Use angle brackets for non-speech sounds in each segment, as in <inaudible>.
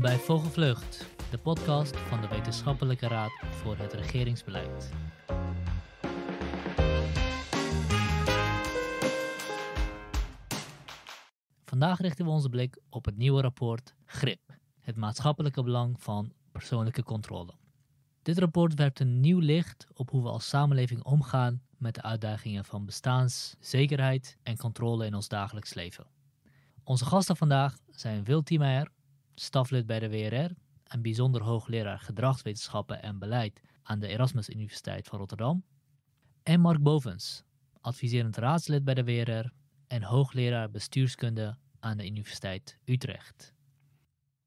bij Vogelvlucht, de podcast van de Wetenschappelijke Raad voor het Regeringsbeleid. Vandaag richten we onze blik op het nieuwe rapport GRIP, het maatschappelijke belang van persoonlijke controle. Dit rapport werpt een nieuw licht op hoe we als samenleving omgaan met de uitdagingen van bestaanszekerheid en controle in ons dagelijks leven. Onze gasten vandaag zijn Wil Meijer, staflid bij de WRR en bijzonder hoogleraar gedragswetenschappen en beleid aan de Erasmus Universiteit van Rotterdam. En Mark Bovens, adviserend raadslid bij de WRR en hoogleraar bestuurskunde aan de Universiteit Utrecht.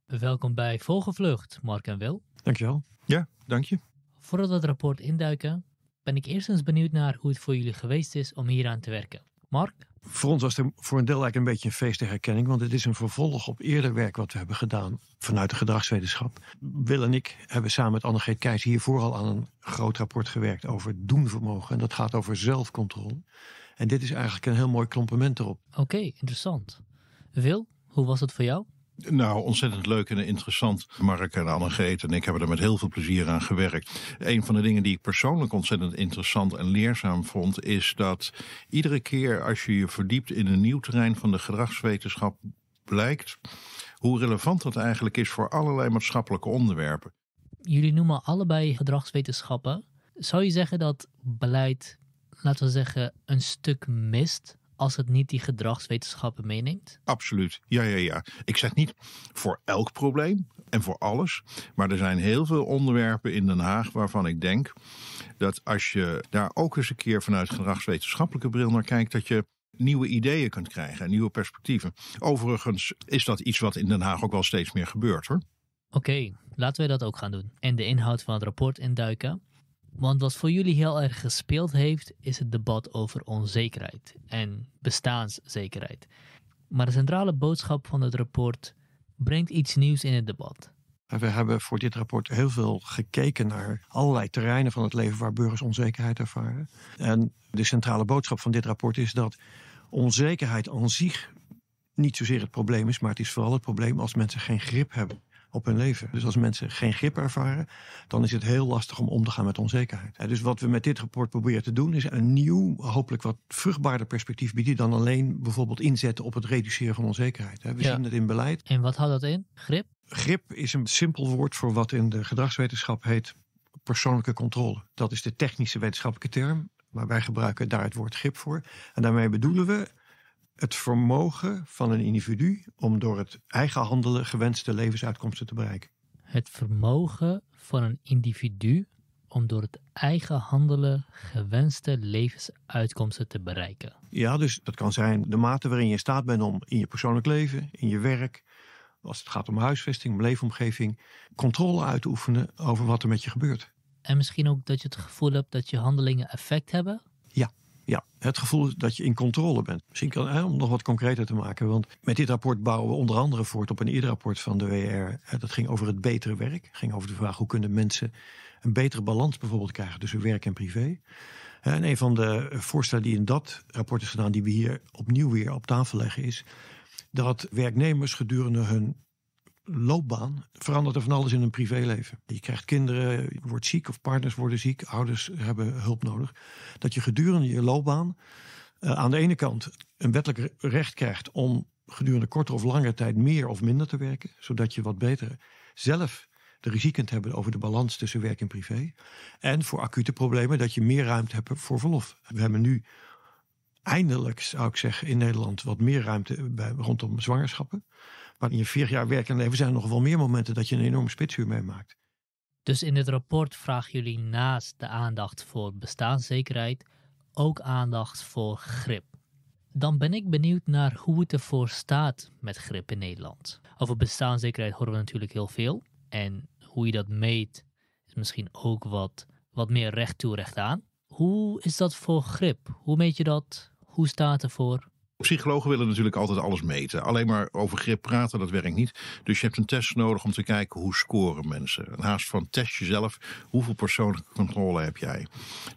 Welkom bij Vogelvlucht, Mark en Wil. Dankjewel. Ja, dank je. Voordat we het rapport induiken, ben ik eerst eens benieuwd naar hoe het voor jullie geweest is om hieraan te werken. Mark, voor ons was het voor een deel eigenlijk een beetje een feest der herkenning. Want het is een vervolg op eerder werk wat we hebben gedaan vanuit de gedragswetenschap. Wil en ik hebben samen met Annegeet Keijs hiervoor al aan een groot rapport gewerkt over doenvermogen. En dat gaat over zelfcontrole. En dit is eigenlijk een heel mooi klompement erop. Oké, interessant. Wil, hoe was het voor jou? Nou, ontzettend leuk en interessant. Mark en Annegreet en ik hebben er met heel veel plezier aan gewerkt. Een van de dingen die ik persoonlijk ontzettend interessant en leerzaam vond, is dat iedere keer als je je verdiept in een nieuw terrein van de gedragswetenschap, blijkt hoe relevant dat eigenlijk is voor allerlei maatschappelijke onderwerpen. Jullie noemen allebei gedragswetenschappen. Zou je zeggen dat beleid, laten we zeggen, een stuk mist als het niet die gedragswetenschappen meeneemt? Absoluut, ja, ja, ja. Ik zeg niet voor elk probleem en voor alles, maar er zijn heel veel onderwerpen in Den Haag waarvan ik denk dat als je daar ook eens een keer vanuit gedragswetenschappelijke bril naar kijkt, dat je nieuwe ideeën kunt krijgen en nieuwe perspectieven. Overigens is dat iets wat in Den Haag ook wel steeds meer gebeurt hoor. Oké, laten we dat ook gaan doen en de inhoud van het rapport induiken. Want wat voor jullie heel erg gespeeld heeft, is het debat over onzekerheid en bestaanszekerheid. Maar de centrale boodschap van het rapport brengt iets nieuws in het debat. We hebben voor dit rapport heel veel gekeken naar allerlei terreinen van het leven waar burgers onzekerheid ervaren. En de centrale boodschap van dit rapport is dat onzekerheid aan zich niet zozeer het probleem is, maar het is vooral het probleem als mensen geen grip hebben op hun leven. Dus als mensen geen grip ervaren, dan is het heel lastig om om te gaan met onzekerheid. Dus wat we met dit rapport proberen te doen, is een nieuw, hopelijk wat vruchtbaarder perspectief bieden dan alleen bijvoorbeeld inzetten op het reduceren van onzekerheid. We zien het in beleid. En wat houdt dat in? Grip? Grip is een simpel woord voor wat in de gedragswetenschap heet persoonlijke controle. Dat is de technische wetenschappelijke term. Maar wij gebruiken daar het woord grip voor. En daarmee bedoelen we het vermogen van een individu om door het eigen handelen gewenste levensuitkomsten te bereiken. Het vermogen van een individu om door het eigen handelen gewenste levensuitkomsten te bereiken. Ja, dus dat kan zijn de mate waarin je in staat bent om in je persoonlijk leven, in je werk, als het gaat om huisvesting, om leefomgeving, controle uit te oefenen over wat er met je gebeurt. En misschien ook dat je het gevoel hebt dat je handelingen effect hebben ja, het gevoel dat je in controle bent. Misschien kan, om nog wat concreter te maken. Want met dit rapport bouwen we onder andere voort op een eerder rapport van de WR. Eh, dat ging over het betere werk. Ging over de vraag hoe kunnen mensen een betere balans bijvoorbeeld krijgen tussen werk en privé. Eh, en een van de voorstellen die in dat rapport is gedaan, die we hier opnieuw weer op tafel leggen, is dat werknemers gedurende hun loopbaan verandert er van alles in een privéleven. Je krijgt kinderen, je wordt ziek of partners worden ziek, ouders hebben hulp nodig. Dat je gedurende je loopbaan eh, aan de ene kant een wettelijk recht krijgt om gedurende korte of lange tijd meer of minder te werken, zodat je wat beter zelf de risico kunt hebben over de balans tussen werk en privé. En voor acute problemen dat je meer ruimte hebt voor verlof. We hebben nu eindelijk, zou ik zeggen, in Nederland wat meer ruimte bij, rondom zwangerschappen. Maar in je vier jaar werkende leven zijn er nog wel meer momenten dat je een enorme spitsuur meemaakt. Dus in het rapport vragen jullie naast de aandacht voor bestaanszekerheid ook aandacht voor grip. Dan ben ik benieuwd naar hoe het ervoor staat met grip in Nederland. Over bestaanszekerheid horen we natuurlijk heel veel. En hoe je dat meet is misschien ook wat, wat meer recht toe recht aan. Hoe is dat voor grip? Hoe meet je dat? Hoe staat ervoor? Psychologen willen natuurlijk altijd alles meten. Alleen maar over grip praten, dat werkt niet. Dus je hebt een test nodig om te kijken hoe scoren mensen. Een haast van test jezelf, hoeveel persoonlijke controle heb jij?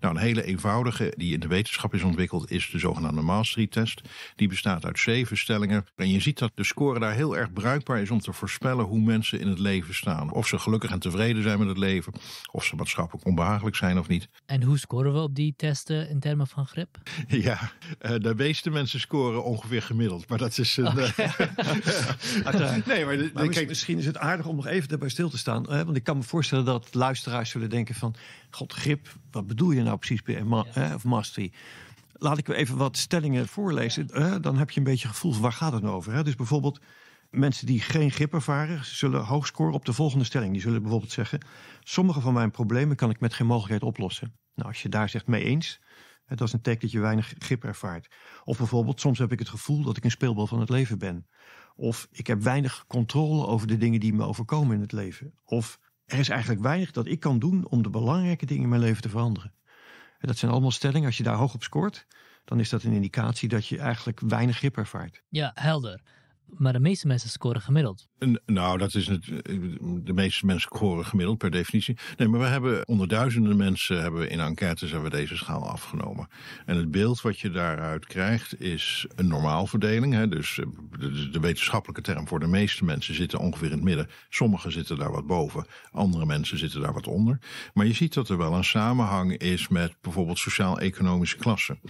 Nou, een hele eenvoudige die in de wetenschap is ontwikkeld... is de zogenaamde mastery test Die bestaat uit zeven stellingen. En je ziet dat de score daar heel erg bruikbaar is... om te voorspellen hoe mensen in het leven staan. Of ze gelukkig en tevreden zijn met het leven... of ze maatschappelijk onbehagelijk zijn of niet. En hoe scoren we op die testen in termen van grip? <laughs> Ja, eh, de meeste mensen scoren ongeveer gemiddeld. Maar dat is een. Oh, eh, <laughs> eh, nee, maar, misschien is het aardig om nog even daarbij stil te staan. Hè? Want ik kan me voorstellen dat luisteraars zullen denken: van god, grip, wat bedoel je nou precies bij ma of mastery? Laat ik even wat stellingen voorlezen. Dan heb je een beetje gevoel van waar gaat het nou over. Hè? Dus bijvoorbeeld, mensen die geen grip ervaren, zullen hoog scoren op de volgende stelling. Die zullen bijvoorbeeld zeggen: Sommige van mijn problemen kan ik met geen mogelijkheid oplossen. Nou, als je daar zegt mee eens, dat is een teken dat je weinig grip ervaart. Of bijvoorbeeld, soms heb ik het gevoel dat ik een speelbal van het leven ben. Of ik heb weinig controle over de dingen die me overkomen in het leven. Of er is eigenlijk weinig dat ik kan doen om de belangrijke dingen in mijn leven te veranderen. En dat zijn allemaal stellingen. Als je daar hoog op scoort, dan is dat een indicatie dat je eigenlijk weinig grip ervaart. Ja, helder. Maar de meeste mensen scoren gemiddeld. Nou, dat is het. Eh, de meeste mensen scoren gemiddeld per definitie. Nee, maar we hebben onder duizenden mensen hebben we in enquêtes hebben we deze schaal afgenomen. En het beeld wat je daaruit krijgt is een normaalverdeling. Hè? Dus eh, de, de wetenschappelijke term voor de meeste mensen zitten ongeveer in het midden. Sommigen zitten daar wat boven, andere mensen zitten daar wat onder. Maar je ziet dat er wel een samenhang is met bijvoorbeeld sociaal-economische klassen.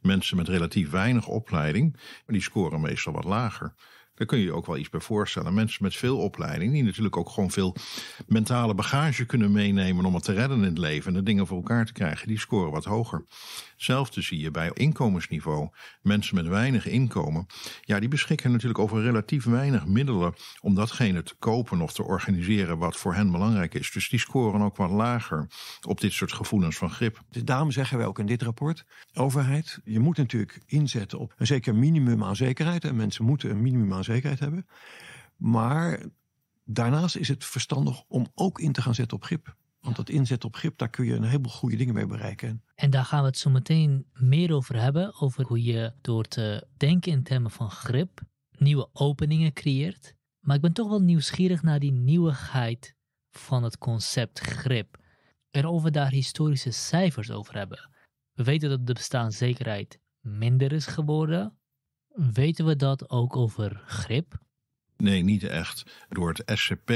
Mensen met relatief weinig opleiding, die scoren meestal wat lager. Daar kun je je ook wel iets bij voorstellen. Mensen met veel opleiding, die natuurlijk ook gewoon veel mentale bagage kunnen meenemen om het te redden in het leven en de dingen voor elkaar te krijgen, die scoren wat hoger. Hetzelfde zie je bij inkomensniveau. Mensen met weinig inkomen, ja, die beschikken natuurlijk over relatief weinig middelen om datgene te kopen of te organiseren wat voor hen belangrijk is. Dus die scoren ook wat lager op dit soort gevoelens van grip. Dus daarom zeggen wij ook in dit rapport: overheid, je moet natuurlijk inzetten op een zeker minimum aan zekerheid. En mensen moeten een minimum aan zekerheid hebben. Maar daarnaast is het verstandig om ook in te gaan zetten op grip. Want dat inzet op grip, daar kun je een heleboel goede dingen mee bereiken. En daar gaan we het zo meteen meer over hebben. Over hoe je door te denken in termen van grip nieuwe openingen creëert. Maar ik ben toch wel nieuwsgierig naar die nieuwigheid van het concept grip. En of we daar historische cijfers over hebben. We weten dat de bestaanszekerheid minder is geworden Weten we dat ook over grip? Nee, niet echt. Door het SCP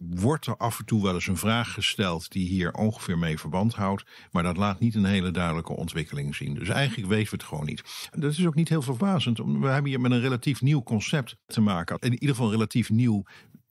wordt er af en toe wel eens een vraag gesteld die hier ongeveer mee verband houdt. Maar dat laat niet een hele duidelijke ontwikkeling zien. Dus eigenlijk weten we het gewoon niet. Dat is ook niet heel verbazend. We hebben hier met een relatief nieuw concept te maken. In ieder geval relatief nieuw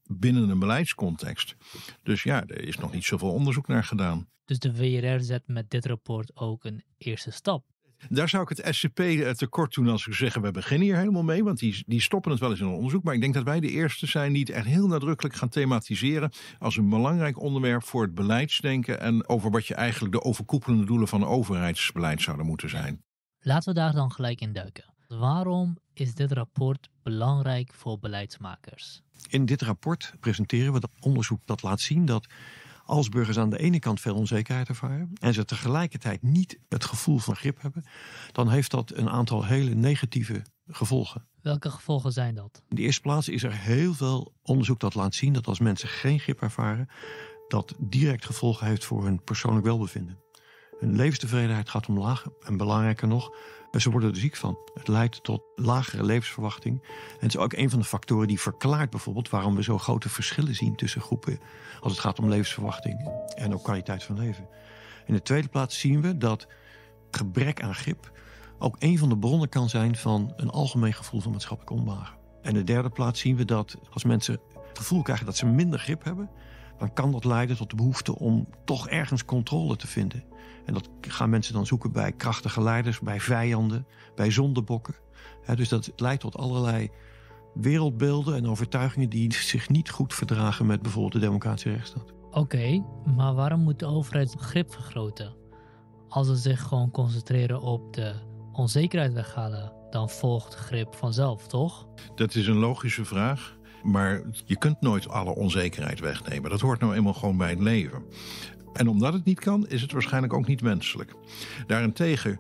binnen een beleidscontext. Dus ja, er is nog niet zoveel onderzoek naar gedaan. Dus de WRR zet met dit rapport ook een eerste stap daar zou ik het SCP eh, tekort doen als ik zeggen we beginnen hier helemaal mee. Want die, die stoppen het wel eens in een onderzoek. Maar ik denk dat wij de eerste zijn die het echt heel nadrukkelijk gaan thematiseren. Als een belangrijk onderwerp voor het beleidsdenken. En over wat je eigenlijk de overkoepelende doelen van overheidsbeleid zouden moeten zijn. Laten we daar dan gelijk in duiken. Waarom is dit rapport belangrijk voor beleidsmakers? In dit rapport presenteren we het onderzoek dat laat zien dat als burgers aan de ene kant veel onzekerheid ervaren en ze tegelijkertijd niet het gevoel van grip hebben, dan heeft dat een aantal hele negatieve gevolgen. Welke gevolgen zijn dat? In de eerste plaats is er heel veel onderzoek dat laat zien dat als mensen geen grip ervaren, dat direct gevolgen heeft voor hun persoonlijk welbevinden. Hun levenstevredenheid gaat omlaag en belangrijker nog, ze worden er ziek van. Het leidt tot lagere levensverwachting. En het is ook een van de factoren die verklaart bijvoorbeeld waarom we zo grote verschillen zien tussen groepen als het gaat om levensverwachting en ook kwaliteit van leven. In de tweede plaats zien we dat gebrek aan grip ook een van de bronnen kan zijn van een algemeen gevoel van maatschappelijk onbehagen. En in de derde plaats zien we dat als mensen het gevoel krijgen dat ze minder grip hebben, dan kan dat leiden tot de behoefte om toch ergens controle te vinden. En dat gaan mensen dan zoeken bij krachtige leiders, bij vijanden, bij zondebokken. dus dat leidt tot allerlei wereldbeelden en overtuigingen die zich niet goed verdragen met bijvoorbeeld de democratische rechtsstaat. Oké, maar waarom moet de overheid grip vergroten? Als ze zich gewoon concentreren op de onzekerheid weghalen, dan volgt grip vanzelf, toch? Dat is een logische vraag. Maar je kunt nooit alle onzekerheid wegnemen. Dat hoort nou eenmaal gewoon bij het leven. En omdat het niet kan, is het waarschijnlijk ook niet wenselijk. Daarentegen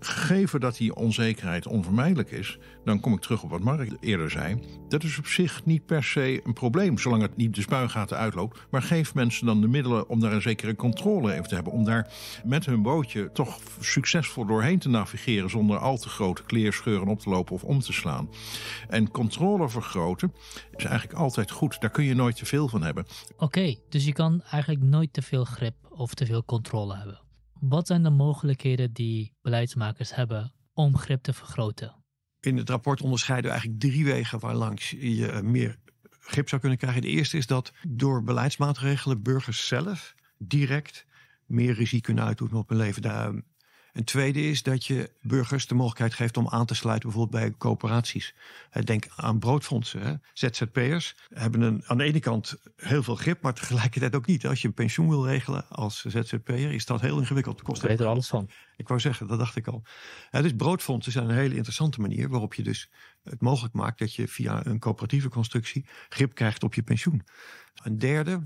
gegeven dat die onzekerheid onvermijdelijk is, dan kom ik terug op wat Mark eerder zei. Dat is op zich niet per se een probleem, zolang het niet de spuigaten uitloopt. Maar geef mensen dan de middelen om daar een zekere controle even te hebben. Om daar met hun bootje toch succesvol doorheen te navigeren zonder al te grote kleerscheuren op te lopen of om te slaan. En controle vergroten is eigenlijk altijd goed. Daar kun je nooit te veel van hebben. Oké, dus je kan eigenlijk nooit te veel grip of te veel controle hebben. Wat zijn de mogelijkheden die beleidsmakers hebben om grip te vergroten? In het rapport onderscheiden we eigenlijk drie wegen waarlangs je eh, meer grip zou kunnen krijgen. De eerste is dat door beleidsmaatregelen burgers zelf direct meer risico kunnen uitoefenen op hun leven. Daar ehm, een tweede is dat je burgers de mogelijkheid geeft om aan te sluiten bijvoorbeeld bij coöperaties. Denk aan broodfondsen. Hè. ZZP'ers hebben een, aan de ene kant heel veel grip, maar tegelijkertijd ook niet. Als je een pensioen wil regelen als ZZP'er is dat heel ingewikkeld. Kost ik weet er alles van. Ik wou zeggen, dat dacht ik al. dus broodfondsen zijn een hele interessante manier waarop je dus het mogelijk maakt dat je via een coöperatieve constructie grip krijgt op je pensioen. Een derde,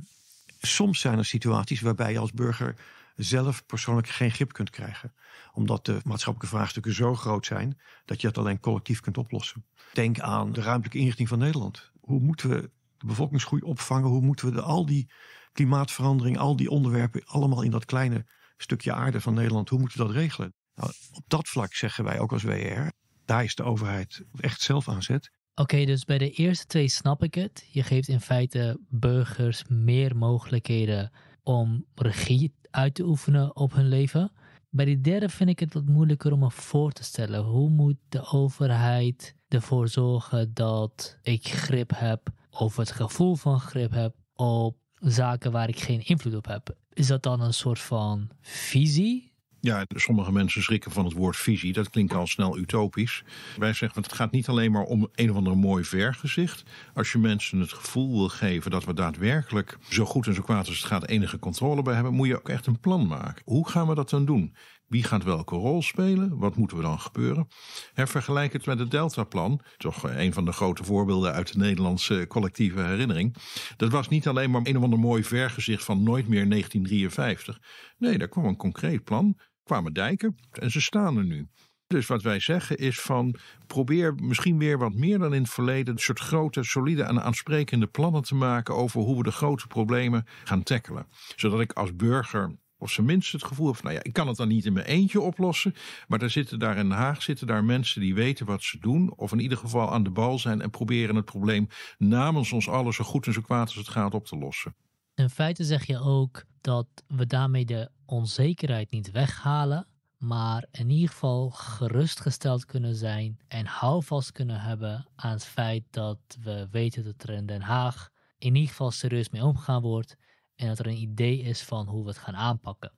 soms zijn er situaties waarbij je als burger zelf persoonlijk geen grip kunt krijgen. Omdat de maatschappelijke vraagstukken zo groot zijn dat je het alleen collectief kunt oplossen. Denk aan de ruimtelijke inrichting van Nederland. Hoe moeten we de bevolkingsgroei opvangen? Hoe moeten we de, al die klimaatverandering, al die onderwerpen, allemaal in dat kleine stukje aarde van Nederland, hoe moeten we dat regelen? Nou, op dat vlak zeggen wij ook als WR, daar is de overheid echt zelf aan zet. Oké, dus bij de eerste twee snap ik het. Je geeft in feite burgers meer mogelijkheden om regie uit te oefenen op hun leven. Bij die derde vind ik het wat moeilijker om me voor te stellen. Hoe moet de overheid ervoor zorgen dat ik grip heb of het gevoel van grip heb op zaken waar ik geen invloed op heb? Is dat dan een soort van visie ja, sommige mensen schrikken van het woord visie. Dat klinkt al snel utopisch. Wij zeggen, het gaat niet alleen maar om een of ander mooi vergezicht. Als je mensen het gevoel wil geven dat we daadwerkelijk zo goed en zo kwaad als het gaat enige controle bij hebben, moet je ook echt een plan maken. Hoe gaan we dat dan doen? Wie gaat welke rol spelen? Wat moeten we dan gebeuren? vergelijk het met het Deltaplan. Toch eh, een van de grote voorbeelden uit de Nederlandse collectieve herinnering. Dat was niet alleen maar een of ander mooi vergezicht van nooit meer 1953. Nee, daar kwam een concreet plan kwamen dijken en ze staan er nu. Dus wat wij zeggen is van probeer misschien weer wat meer dan in het verleden een soort grote, solide en aansprekende plannen te maken over hoe we de grote problemen gaan tackelen. Zodat ik als burger of zijn minst het gevoel heb van nou ja, ik kan het dan niet in mijn eentje oplossen. Maar daar zitten daar in Den Haag zitten daar mensen die weten wat ze doen. Of in ieder geval aan de bal zijn en proberen het probleem namens ons allen zo goed en zo kwaad als het gaat op te lossen. In feite zeg je ook, dat we daarmee de onzekerheid niet weghalen, maar in ieder geval gerustgesteld kunnen zijn en houvast kunnen hebben aan het feit dat we weten dat er in Den Haag in ieder geval serieus mee omgegaan wordt en dat er een idee is van hoe we het gaan aanpakken.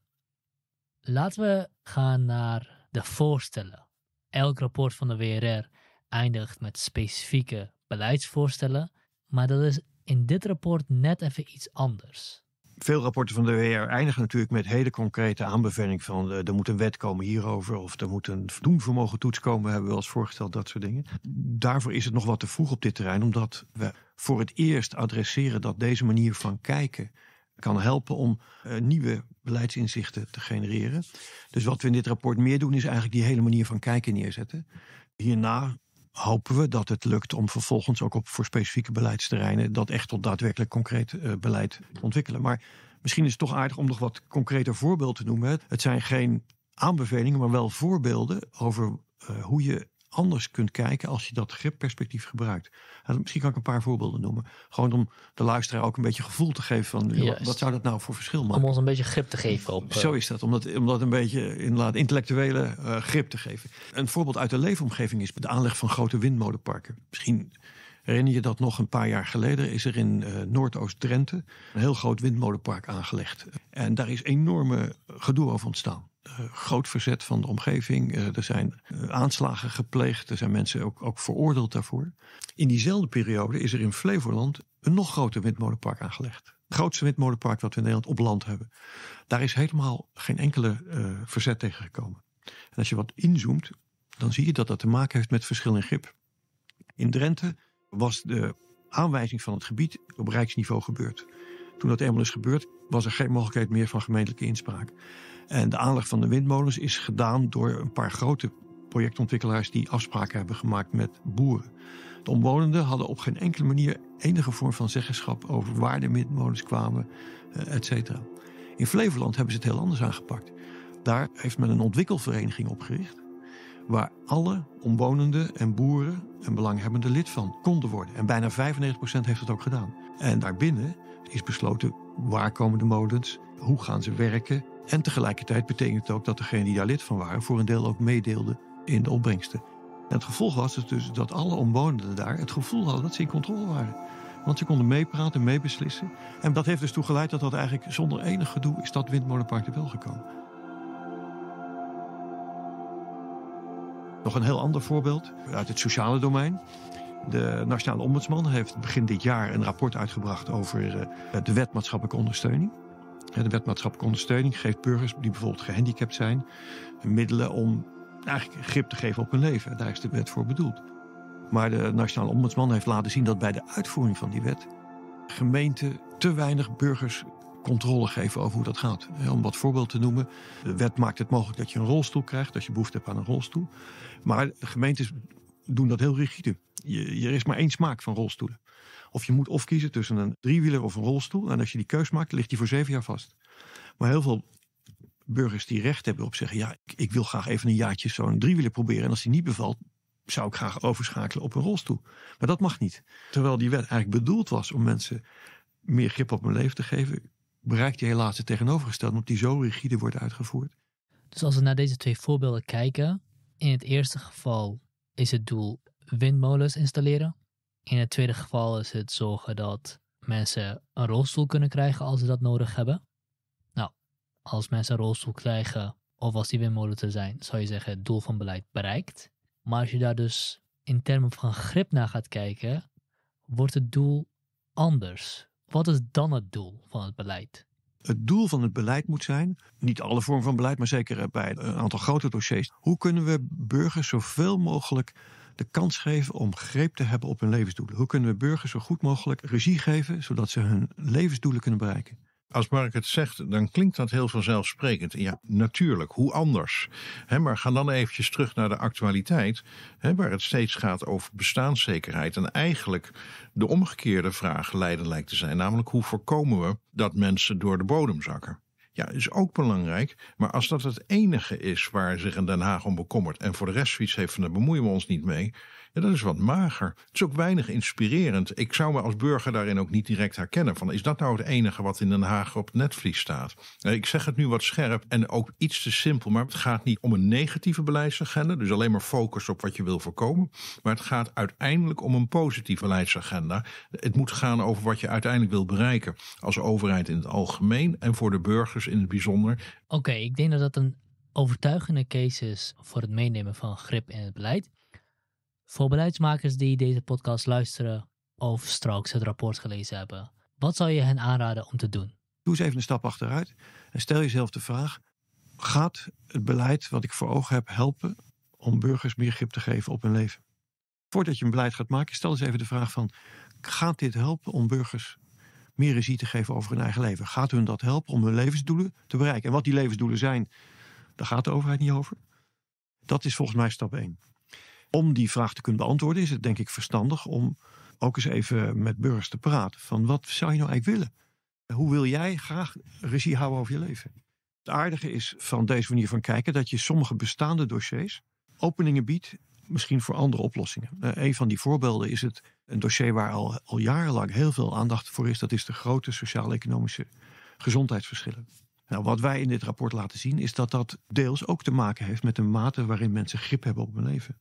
Laten we gaan naar de voorstellen. Elk rapport van de WRR eindigt met specifieke beleidsvoorstellen, maar dat is in dit rapport net even iets anders veel rapporten van de WR eindigen natuurlijk met hele concrete aanbeveling van uh, er moet een wet komen hierover of er moet een vermogen toets komen, hebben we wel eens voorgesteld, dat soort dingen. Daarvoor is het nog wat te vroeg op dit terrein, omdat we voor het eerst adresseren dat deze manier van kijken kan helpen om eh, nieuwe beleidsinzichten te genereren. Dus wat we in dit rapport meer doen is eigenlijk die hele manier van kijken neerzetten. Hierna hopen we dat het lukt om vervolgens ook op voor specifieke beleidsterreinen dat echt tot daadwerkelijk concreet eh, beleid te ontwikkelen. Maar misschien is het toch aardig om nog wat concreter voorbeeld te noemen. Het zijn geen aanbevelingen, maar wel voorbeelden over eh, hoe je anders kunt kijken als je dat gripperspectief gebruikt. misschien kan ik een paar voorbeelden noemen. Gewoon om de luisteraar ook een beetje gevoel te geven van wat zou dat nou voor verschil maken. Om ons een beetje grip te geven op. Zo eh, is dat, om dat, om dat een beetje laten intellectuele eh, grip te geven. Een voorbeeld uit de leefomgeving is de aanleg van grote windmolenparken. Misschien Herinner je dat nog een paar jaar geleden is er in eh, Noordoost-Drenthe een heel groot windmolenpark aangelegd. En daar is enorme gedoe over ontstaan. Eh, groot verzet van de omgeving. Eh, er zijn aanslagen gepleegd. Er zijn mensen ook, ook veroordeeld daarvoor. In diezelfde periode is er in Flevoland een nog groter windmolenpark aangelegd. Het grootste windmolenpark wat we in Nederland op land hebben. Daar is helemaal geen enkele verzet tegen gekomen. En als je wat inzoomt, dan zie je dat dat te maken heeft met verschil in grip. In Drenthe was de aanwijzing van het gebied op rijksniveau gebeurd. Toen dat eenmaal is gebeurd, was er geen mogelijkheid meer van gemeentelijke inspraak. En de aanleg van de windmolens is gedaan door een paar grote projectontwikkelaars die afspraken hebben gemaakt met boeren. De omwonenden hadden op geen enkele manier enige vorm van zeggenschap over waar de windmolens kwamen, eh, et cetera. In Flevoland hebben ze het heel anders aangepakt. Daar heeft men een ontwikkelvereniging opgericht waar alle omwonenden en boeren en belanghebbenden lid van konden worden. En bijna 95% heeft het ook gedaan. En daarbinnen is besloten waar komen de molens, hoe gaan ze werken. En tegelijkertijd betekent het ook dat degenen die daar lid van waren voor een deel ook meedeelden in de opbrengsten. En het gevolg was dus, dus dat alle omwonenden daar het gevoel hadden dat ze in controle waren. Want ze konden meepraten, meebeslissen. En dat heeft dus toegeleid dat dat eigenlijk zonder enig gedoe is dat windmolenpark er wel gekomen. Nog een heel ander voorbeeld uit het sociale domein. De Nationale Ombudsman heeft begin dit jaar een rapport uitgebracht over eh, de wet maatschappelijke ondersteuning. De wet maatschappelijke ondersteuning geeft burgers die bijvoorbeeld gehandicapt zijn middelen om eigenlijk grip te geven op hun leven. Daar is de wet voor bedoeld. Maar de Nationale Ombudsman heeft laten zien dat bij de uitvoering van die wet gemeenten te weinig burgers controle geven over hoe dat gaat. Om wat voorbeeld te noemen, de wet maakt het mogelijk dat je een rolstoel krijgt als je behoefte hebt aan een rolstoel. Maar de gemeentes doen dat heel rigide. Je, er is maar één smaak van rolstoelen. Of je moet of kiezen tussen een driewieler of een rolstoel. En als je die keus maakt, ligt die voor zeven jaar vast. Maar heel veel burgers die recht hebben op zeggen: ja, ik, ik wil graag even een jaartje zo'n driewieler proberen. En als die niet bevalt, zou ik graag overschakelen op een rolstoel. Maar dat mag niet. Terwijl die wet eigenlijk bedoeld was om mensen meer grip op hun leven te geven, bereikt je helaas het tegenovergestelde, omdat die zo rigide wordt uitgevoerd. Dus als we naar deze twee voorbeelden kijken, in het eerste geval is het doel windmolens installeren. In het tweede geval is het zorgen dat mensen een rolstoel kunnen krijgen als ze dat nodig hebben. Nou, als mensen een rolstoel krijgen of als die windmolen er zijn, zou je zeggen het doel van beleid bereikt. Maar als je daar dus in termen van grip naar gaat kijken, wordt het doel anders. Wat is dan het doel van het beleid? Het doel van het beleid moet zijn, niet alle vormen van beleid, maar zeker eh, bij een aantal grote dossiers. Hoe kunnen we burgers zoveel mogelijk de kans geven om greep te hebben op hun levensdoelen? Hoe kunnen we burgers zo goed mogelijk regie geven, zodat ze hun levensdoelen kunnen bereiken? als Mark het zegt, dan klinkt dat heel vanzelfsprekend. Ja, natuurlijk, hoe anders? maar ga dan eventjes terug naar de actualiteit, waar het steeds gaat over bestaanszekerheid. En eigenlijk de omgekeerde vraag leiden lijkt te zijn, namelijk hoe voorkomen we dat mensen door de bodem zakken? Ja, is ook belangrijk. Maar als dat het enige is waar zich in Den Haag om bekommert. en voor de rest zoiets heeft van bemoeien we ons niet mee. Ja, dat is wat mager. Het is ook weinig inspirerend. Ik zou me als burger daarin ook niet direct herkennen. Van, is dat nou het enige wat in Den Haag op het netvlies staat? Eh, ik zeg het nu wat scherp en ook iets te simpel. Maar het gaat niet om een negatieve beleidsagenda. Dus alleen maar focus op wat je wil voorkomen. Maar het gaat uiteindelijk om een positieve beleidsagenda. Het moet gaan over wat je uiteindelijk wil bereiken. Als overheid in het algemeen en voor de burgers in het bijzonder. Oké, ik denk dat dat een overtuigende case is voor het meenemen van grip in het beleid. Voor beleidsmakers die deze podcast luisteren of straks het rapport gelezen hebben, wat zou je hen aanraden om te doen? Doe eens even een stap achteruit en stel jezelf de vraag: gaat het beleid wat ik voor ogen heb helpen om burgers meer grip te geven op hun leven? Voordat je een beleid gaat maken, stel eens even de vraag van: gaat dit helpen om burgers meer regie te geven over hun eigen leven? Gaat hun dat helpen om hun levensdoelen te bereiken? En wat die levensdoelen zijn, daar gaat de overheid niet over. Dat is volgens mij stap 1. Om die vraag te kunnen beantwoorden is het denk ik verstandig om ook eens even met burgers te praten. Van wat zou je nou eigenlijk willen? Hoe wil jij graag regie houden over je leven? Het aardige is van deze manier van kijken dat je sommige bestaande dossiers openingen biedt, misschien voor andere oplossingen. Eh, een van die voorbeelden is het een dossier waar al, al jarenlang heel veel aandacht voor is. Dat is de grote sociaal-economische gezondheidsverschillen. Nou, wat wij in dit rapport laten zien is dat dat deels ook te maken heeft met de mate waarin mensen grip hebben op hun leven.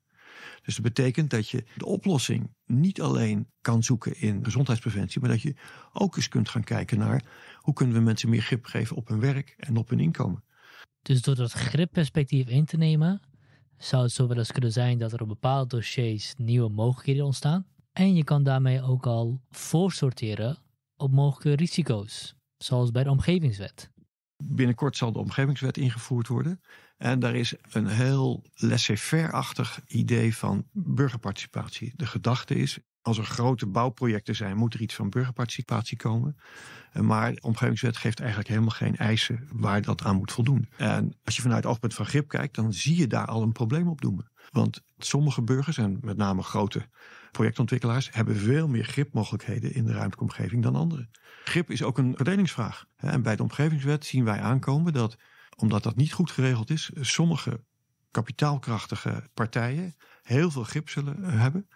Dus dat betekent dat je de oplossing niet alleen kan zoeken in gezondheidspreventie, maar dat je ook eens kunt gaan kijken naar hoe kunnen we mensen meer grip geven op hun werk en op hun inkomen. Dus door dat gripperspectief in te nemen, zou het zo wel eens kunnen zijn dat er op bepaalde dossiers nieuwe mogelijkheden ontstaan. En je kan daarmee ook al voorsorteren op mogelijke risico's, zoals bij de omgevingswet. Binnenkort zal de omgevingswet ingevoerd worden. En daar is een heel laissez-faire-achtig idee van burgerparticipatie. De gedachte is, als er grote bouwprojecten zijn, moet er iets van burgerparticipatie komen. Maar de omgevingswet geeft eigenlijk helemaal geen eisen waar dat aan moet voldoen. En als je vanuit het oogpunt van grip kijkt, dan zie je daar al een probleem op doemen. Want sommige burgers, en met name grote projectontwikkelaars, hebben veel meer gripmogelijkheden in de ruimteomgeving dan anderen. Grip is ook een verdelingsvraag. En bij de omgevingswet zien wij aankomen dat omdat dat niet goed geregeld is, sommige kapitaalkrachtige partijen heel veel grip zullen eh, hebben.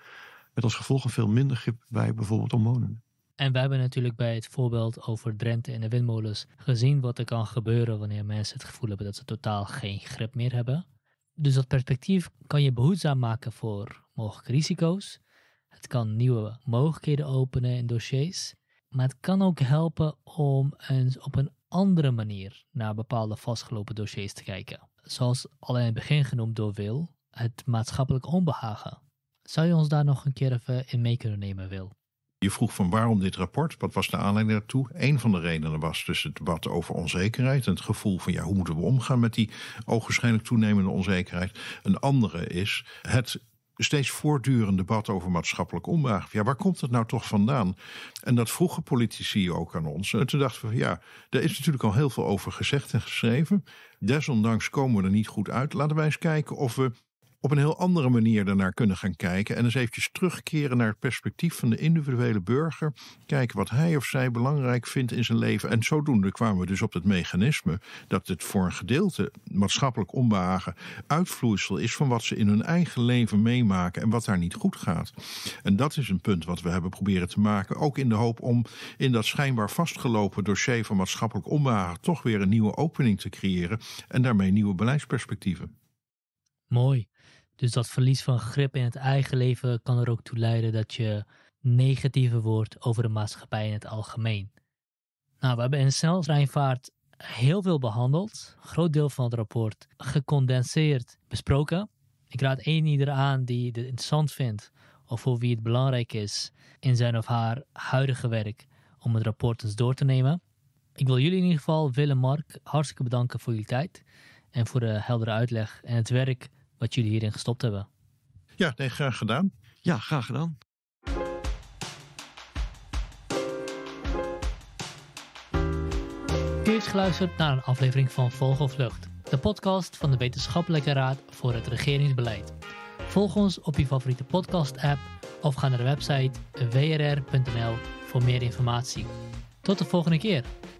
Met als gevolg een veel minder grip bij bijvoorbeeld omwonenden. En we hebben natuurlijk bij het voorbeeld over Drenthe en de windmolens gezien wat er kan gebeuren wanneer mensen het gevoel hebben dat ze totaal geen grip meer hebben. Dus dat perspectief kan je behoedzaam maken voor mogelijke risico's. Het kan nieuwe mogelijkheden openen in dossiers. Maar het kan ook helpen om op een andere manier naar bepaalde vastgelopen dossiers te kijken. Zoals al in het begin genoemd door Wil, het maatschappelijk onbehagen. Zou je ons daar nog een keer even in mee kunnen nemen, Wil? Je vroeg van waarom dit rapport, wat was de aanleiding daartoe? Een van de redenen was dus het debat over onzekerheid en het gevoel van ja, hoe moeten we omgaan met die ogenschijnlijk toenemende onzekerheid. Een andere is het steeds voortdurend debat over maatschappelijk omdragen. Ja, waar komt het nou toch vandaan? En dat vroegen politici ook aan ons. En toen dachten we, ja, daar is natuurlijk al heel veel over gezegd en geschreven. Desondanks komen we er niet goed uit. Laten wij eens kijken of we op een heel andere manier daarnaar kunnen gaan kijken. En eens eventjes terugkeren naar het perspectief van de individuele burger. Kijken wat hij of zij belangrijk vindt in zijn leven. En zodoende kwamen we dus op het mechanisme dat het voor een gedeelte maatschappelijk onbehagen uitvloeisel is van wat ze in hun eigen leven meemaken en wat daar niet goed gaat. En dat is een punt wat we hebben proberen te maken. Ook in de hoop om in dat schijnbaar vastgelopen dossier van maatschappelijk onbehagen toch weer een nieuwe opening te creëren en daarmee nieuwe beleidsperspectieven. Mooi. Dus dat verlies van grip in het eigen leven kan er ook toe leiden dat je negatiever wordt over de maatschappij in het algemeen. Nou, we hebben in sneltreinvaart heel veel behandeld. Een groot deel van het rapport gecondenseerd besproken. Ik raad één ieder aan die het interessant vindt of voor wie het belangrijk is in zijn of haar huidige werk om het rapport eens door te nemen. Ik wil jullie in ieder geval, Willem Mark, hartstikke bedanken voor jullie tijd en voor de heldere uitleg en het werk wat jullie hierin gestopt hebben. Ja, nee, graag gedaan. Ja, graag gedaan. U heeft geluisterd naar een aflevering van Vogelvlucht, de podcast van de Wetenschappelijke Raad voor het Regeringsbeleid. Volg ons op je favoriete podcast-app of ga naar de website wrr.nl voor meer informatie. Tot de volgende keer.